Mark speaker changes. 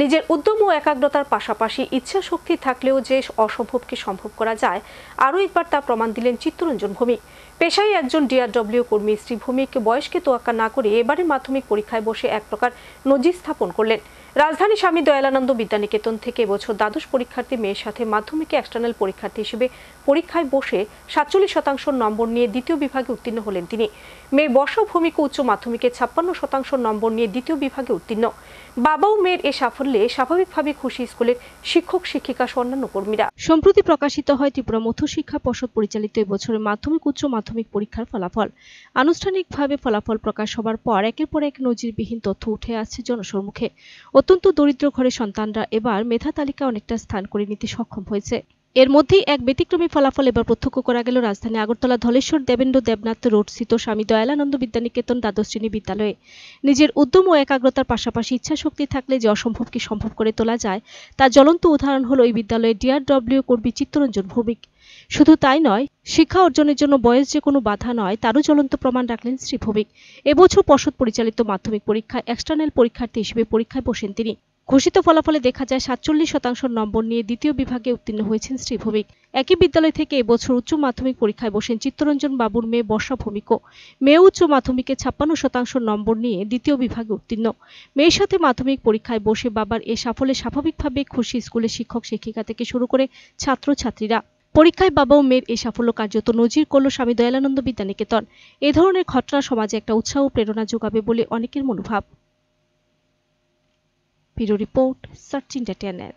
Speaker 1: নিজের উদ্যম ও একাগ্রতার পাশাপাশি ইচ্ছা শক্তি থাকলেও যে অসম্ভবকে সম্ভব করা যায় আরও একবার তা প্রমাণ দিলেন চিত্তরঞ্জন ভৌমিক পেশায় একজন ডিআরডব্লিউ কর্মী শ্রী ভৌমিক বয়সকে তোয়াক্কা না করে এবারের মাধ্যমিক পরীক্ষায় বসে এক প্রকার নজির স্থাপন করলেন রাজধানী স্বামী দয়ালানন্দ বিদ্যানিকেতন থেকে এবছর দ্বাদশ পরীক্ষার্থী মেয়ের সাথে মাধ্যমিকে এক্সটার্নাল পরীক্ষার্থী হিসেবে পরীক্ষায় বসে সাতচল্লিশ শতাংশ নম্বর নিয়ে দ্বিতীয় বিভাগে উত্তীর্ণ হলেন তিনি মেয়ের বর্ষভূমিকে উচ্চ মাধ্যমিকে ছাপ্পান্ন শতাংশ নম্বর নিয়ে দ্বিতীয় বিভাগে উত্তীর্ণ বাবাও মেয়ের এ সাফল্যে স্বাভাবিকভাবে খুশি স্কুলের শিক্ষক শিক্ষিকা সহ অন্যান্য কর্মীরা সম্প্রতি প্রকাশিত হয় ত্রিপুরা মধ্য শিক্ষা পর্ষদ পরিচালিত এবছরের মাধ্যমিক উচ্চ মাধ্যমিক পরীক্ষার ফলাফল আনুষ্ঠানিকভাবে ফলাফল প্রকাশ হবার পর একের পর এক নজিরবিহীন তথ্য উঠে আসছে জনসম্মুখে অত্যন্ত দরিদ্র ঘরের সন্তানরা এবার মেধা তালিকা অনেকটা স্থান করে নিতে সক্ষম হয়েছে এর মধ্যেই এক ব্যতিক্রমী ফলাফল এবার প্রত্যক্ষ করা গেল রাজধানী আগরতলা ধলেশ্বর দেবেন্দ্র দেবনাথ রোড স্থিত স্বামী দয়ালানন্দ বিদ্যানিকেতন দ্বাদশ শ্রেণী বিদ্যালয়ে নিজের উদ্যম ও একাগ্রতার পাশাপাশি শক্তি থাকলে যে অসম্ভবকে সম্ভব করে তোলা যায় তার জ্বলন্ত উদাহরণ হল এই বিদ্যালয়ের ডিআরডব্লিউ কর্মী চিত্তরঞ্জন ভৌমিক শুধু তাই নয় শিক্ষা অর্জনের জন্য বয়স যে কোনো বাধা নয় তারও জ্বলন্ত প্রমাণ রাখলেন শ্রী ভৌমিক এবছর পর্ষদ পরিচালিত মাধ্যমিক পরীক্ষায় এক্সটার্নাল পরীক্ষার্থী হিসেবে পরীক্ষায় বসেন তিনি ঘোষিত ফলাফলে দেখা যায় সাতচল্লিশ শতাংশ নম্বর নিয়ে দ্বিতীয় বিভাগে উত্তীর্ণ হয়েছেন শ্রী ভৌমিক একই বিদ্যালয় থেকে এবছর উচ্চ মাধ্যমিক পরীক্ষায় বসেন চিত্তরঞ্জন বাবুর মেয়ে বর্ষা ভৌমিক মেয়ে উচ্চ মাধ্যমিকে ছাপ্পান্ন শতাংশ নম্বর নিয়ে দ্বিতীয় বিভাগে উত্তীর্ণ মেয়ের সাথে মাধ্যমিক পরীক্ষায় বসে বাবার এ সাফল্যে স্বাভাবিকভাবে খুশি স্কুলের শিক্ষক শিক্ষিকা থেকে শুরু করে ছাত্রছাত্রীরা পরীক্ষায় বাবা ও মেয়ের এই সাফল্য কার্যত নজির করল স্বামী দয়ালানন্দ বিদ্যানিকেতন এ ধরনের ঘটনা সমাজে একটা উৎসাহ প্রেরণা যোগাবে বলে অনেকের মনোভাব Bureau Report, Sachin Datianet.